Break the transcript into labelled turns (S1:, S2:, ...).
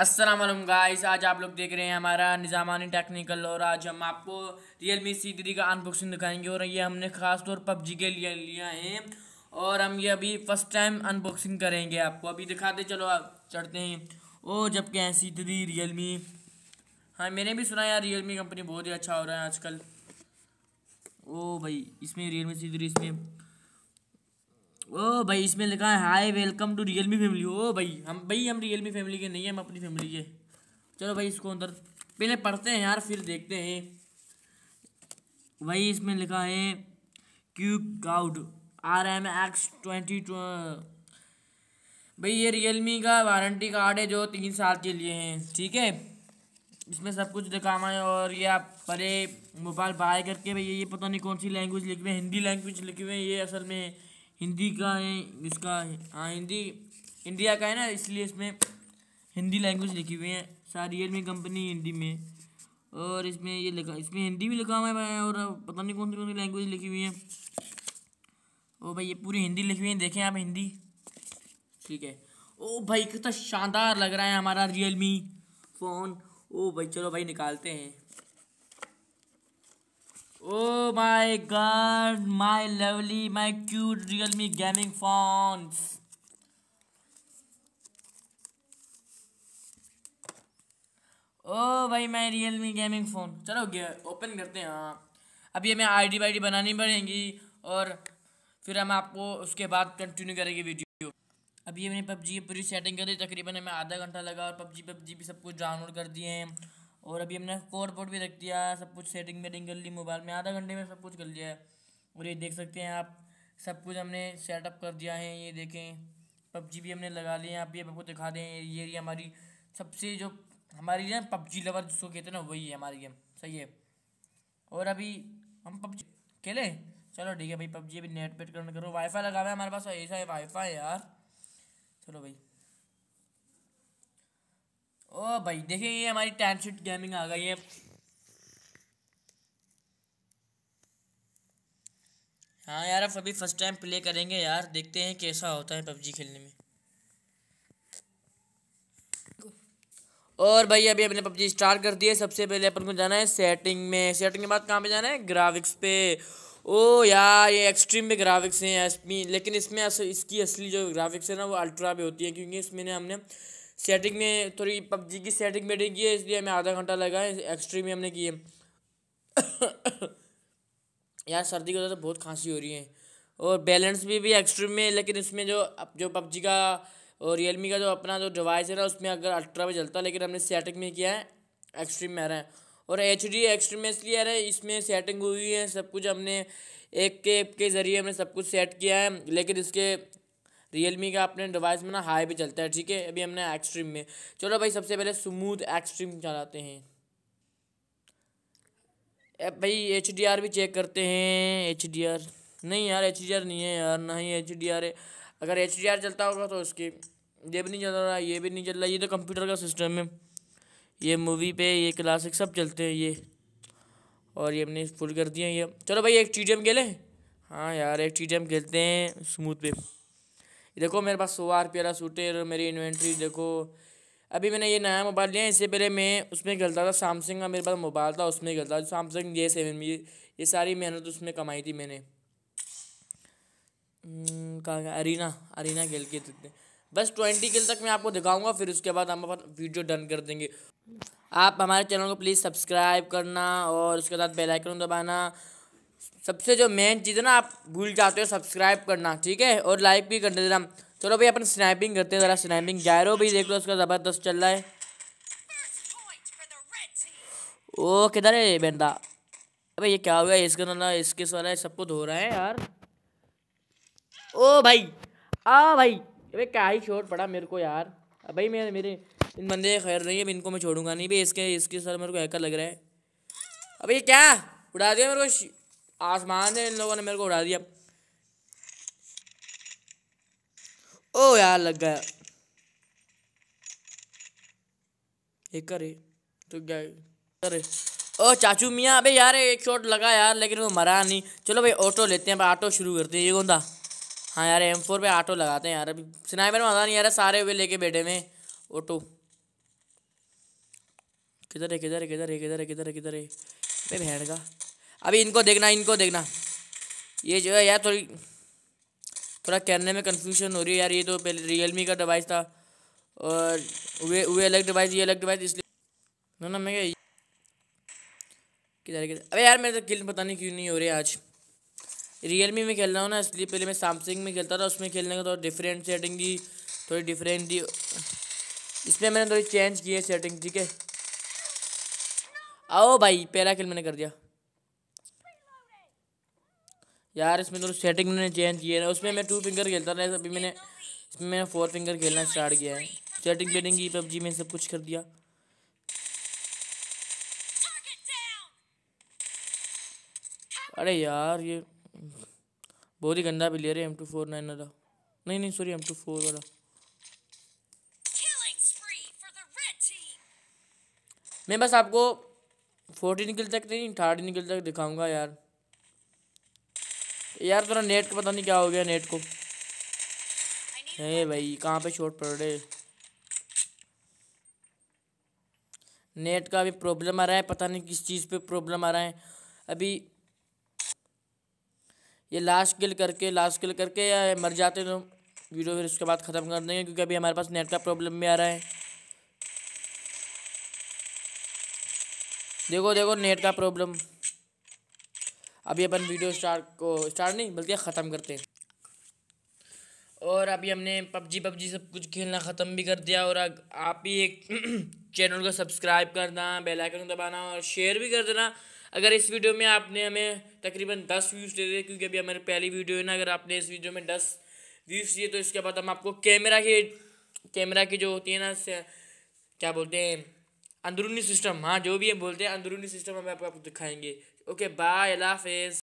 S1: Aslam guys आज आप लोग देख रहे हैं हमारा निज़ामानी टेक्निकल और आज हम आपको रियल मी सी थ्री का अनबॉक्सिंग दिखाएंगे और ये हमने ख़ास तौर पबजी के लिए लिया है और हम ये अभी फ़र्स्ट टाइम अनबॉक्सिंग करेंगे आपको अभी दिखाते चलो आप चढ़ते हैं ओ के हैं सी थ्री रियल मी हाँ मैंने भी सुना यार रियल मी कंपनी बहुत ही अच्छा हो रहा है आजकल ओ भाई इसमें रियल मी सी थ्री इसमें ओ भाई इसमें लिखा है hi welcome to Realme family ओ भाई हम भाई हम रियल मी फैमिली के नहीं हम अपनी फैमिली के चलो भाई इसको अंदर पहले पढ़ते हैं यार फिर देखते हैं भाई इसमें लिखा है क्यू काउड आर एम एक्स ट्वेंटी भाई ये रियल मी का वारंटी कार्ड है जो तीन साल के लिए हैं ठीक है इसमें सब कुछ दिखाना है और ये आप परे मोबाइल बाय करके भाई ये पता नहीं कौन सी लैंग्वेज लिखी हुई है हिंदी लैंग्वेज लिखी हुई है ये असल में हिंदी का है इसका हाँ हिंदी इंडिया का है ना इसलिए इसमें हिंदी लैंग्वेज लिखी हुई है सारी रियलमी कंपनी हिंदी में और इसमें ये लिखा इसमें हिंदी भी लिखा हुआ है और पता नहीं कौन सी कौन सी लैंग्वेज लिखी हुई है ओ भाई ये पूरी हिंदी लिखी हुई है देखें आप हिंदी ठीक है ओ भाई कितना शानदार लग रहा है हमारा रियलमी फ़ोन ओ भाई चलो भाई निकालते हैं Oh my god, my lovely, my cute Realme gaming phones. ओ भाई मैं रियल मी गेमिंग फ़ोन चलो ओपन करते हैं हाँ हमें आई डी वाई डी बनानी पड़ेगी और फिर हम आपको उसके बाद कंटिन्यू करेंगे वीडियो अभी हमने पबजी पूरी सेटिंग कर दी तकरीबन हमें आधा घंटा लगा और पबजी पबजी भी सब कुछ डाउनलोड कर दिए हैं और अभी हमने कोड पोर्ट भी रख दिया सब कुछ सेटिंग वेटिंग कर ली मोबाइल में आधा घंटे में सब कुछ कर लिया है और ये देख सकते हैं आप सब कुछ हमने सेटअप कर दिया है ये देखें पबजी भी हमने लगा लिए हैं आप ये आपको दिखा दें ये ये हमारी सबसे जो हमारी ना पबजी लवर जिसको कहते हैं ना वही है हमारी गेम सही है और अभी हम पबजी खेले चलो ठीक है भाई पबजी अभी नेट पेट करो वाईफाई लगा हुआ है हमारे पास ऐसा है वाईफाई यार चलो भाई ओ भाई देखिए ये हमारी टेन शीट गेमिंग आ गई है हाँ यार अब अभी फर्स्ट टाइम प्ले करेंगे यार देखते हैं कैसा होता है पबजी खेलने में और भाई अभी हमने पबजी स्टार्ट कर दिया सबसे पहले अपन को जाना है सेटिंग में सेटिंग के बाद कहाँ पे जाना है ग्राफिक्स पे ओ यार ये एक्सट्रीम पे ग्राफिक्स हैं लेकिन इसमें इसकी असली जो ग्राफिक्स है ना वो अल्ट्रा पे होती है क्योंकि इसमें हमने सेटिंग में थोड़ी पबजी की सेटिंग में की है इसलिए हमें आधा घंटा लगा है एक्स्ट्री में हमने की है यार सर्दी की वजह से बहुत खांसी हो रही है और बैलेंस भी भी एक्स्ट्रीम में लेकिन इसमें जो जो पबजी का और रियलमी का जो अपना जो डिवाइस है ना उसमें अगर अल्ट्रा भी चलता है लेकिन हमने सेटिंग में किया है एक्सट्रीम में आ रहा है और एच डी एक्सट्रीम में इसलिए आ रहा है इसमें सेटिंग हुई है सब कुछ हमने एक के एप के ज़रिए हमने सब कुछ सेट किया है लेकिन इसके रियलमी का अपने डिवाइस में ना हाई भी चलता है ठीक है अभी हमने एक्सट्रीम में चलो भाई सबसे पहले स्मूथ एक्सट्रीम चलाते हैं भाई एच भी चेक करते हैं एच नहीं यार एच नहीं है यार ना ही एच है अगर एच चलता होगा तो उसकी ये भी नहीं चल रहा ये भी नहीं चल रहा ये तो कंप्यूटर का सिस्टम है ये मूवी पे ये क्लासिक सब चलते हैं ये और ये हमने फुल कर दिया ये चलो भाई एक टी खेलें हाँ यार एक टी खेलते हैं स्मूथ पे देखो मेरे पास सौ आर प्यारा सूट है मेरी इन्वेंट्री देखो अभी मैंने ये नया मोबाइल लिया इससे पहले मैं उसमें खेलता था सैमसंग का मेरे पास मोबाइल था उसमें खेलता था सैमसंग जे सेवन ये सारी मेहनत उसमें कमाई थी मैंने कहा अरीना अरीना खेल के जितने बस ट्वेंटी किल तक मैं आपको दिखाऊंगा फिर उसके बाद हम अपना वीडियो डन कर देंगे आप हमारे चैनल को प्लीज़ सब्सक्राइब करना और उसके साथ बेल आइकन दबाना सबसे जो मेन चीज़ है ना आप भूल जाते हो सब्सक्राइब करना ठीक है और लाइक भी कर देना चलो भाई अपन स्नैपिंग करते हैं ज़रा स्नैपिंग जायरो भी देख लो उसका ज़बरदस्त चल रहा है ओ किधर है बेंदा अबे ये क्या हुआ इसका ना इसके सारा सबको धो रहा है यार ओ भाई आ भाई अबे क्या ही छोड़ पड़ा मेरे को यार भाई मेरे मेरे इन बंदे खैर नहीं है इनको मैं छोड़ूंगा नहीं भाई इसके इसके सर मेरे को हैकर लग रहा है अबे ये क्या उड़ा दिया मेरे को आसमान से इन लोगों ने मेरे को उड़ा दिया ओ यार लग गया एक करे तो गया करे ओ चाचू मियाँ अबे यार एक शॉट लगा यार लेकिन वो मरा नहीं चलो भाई ऑटो लेते हैं ऑटो शुरू करते हैं ये कौन था हाँ यार एम फोर पर ऑटो लगाते हैं यार अभी स्नाइपर में मज़ा नहीं आ रहा सारे हुए लेके बैठे में ऑटो किधर है किधर है किधर है किधर है किधर है किधर है भाई भैंड का अभी इनको देखना इनको देखना ये जो है यार थोड़ी थोड़ा कहने में कन्फ्यूजन हो रही है यार ये तो पहले रियलमी का डिवाइस था और वे वे अलग डिवाइस ये अलग डिवाइस इसलिए ना ना मैं किधर किधर अबे यार मेरे तो किल पता नहीं क्यों नहीं हो रही आज रियलमी में खेल रहा हूँ ना इसलिए पहले मैं सैमसंग में खेलता था उसमें खेलने का थोड़ा डिफरेंट सेटिंग थी थोड़ी डिफरेंट थी इसमें मैंने थोड़ी चेंज की है सेटिंग ठीक है आओ भाई पहला खेल मैंने कर दिया यार इसमें तो सेटिंग मैंने चेंज किया है उसमें मैं टू फिंगर खेलता था अभी मैंने इसमें मैंने फोर फिंगर खेलना स्टार्ट किया है सेटिंग बेटिंग की पबजी में सब कुछ कर दिया अरे यार ये बहुत ही गंदा भी ले रहे एम टू फोर नाइन वाला नहीं नहीं सॉरी एम टू फोर वाला मैं बस आपको फोर्टीन किल तक नहीं थर्टीन किल तक दिखाऊंगा यार यार तुरा नेट का पता नहीं क्या हो गया नेट को है भाई कहाँ पे शॉर्ट पड़ रहे नेट का अभी प्रॉब्लम आ रहा है पता नहीं किस चीज़ पे प्रॉब्लम आ रहा है अभी ये लास्ट किल करके लास्ट किल करके या मर जाते तो वीडियो फिर उसके बाद ख़त्म कर देंगे क्योंकि अभी हमारे पास नेट का प्रॉब्लम भी आ रहा है देखो देखो नेट का प्रॉब्लम अभी अपन वीडियो स्टार्ट को स्टार्ट नहीं बल्कि ख़त्म करते हैं और अभी हमने पबजी पबजी सब कुछ खेलना ख़त्म भी कर दिया और आप ही एक चैनल को सब्सक्राइब करना बेल आइकन दबाना और शेयर भी कर देना अगर इस वीडियो में आपने हमें तकरीबन दस व्यूज़ दे दिए क्योंकि अभी हमारी पहली वीडियो है ना अगर आपने इस वीडियो में दस व्यूज़ दिए तो इसके बाद हम आपको कैमरा के कैमरा की जो होती है ना क्या बोलते हैं अंदरूनी सिस्टम हाँ जो भी हम बोलते हैं अंदरूनी सिस्टम हमें आपको दिखाएंगे Okay, bye. Love is.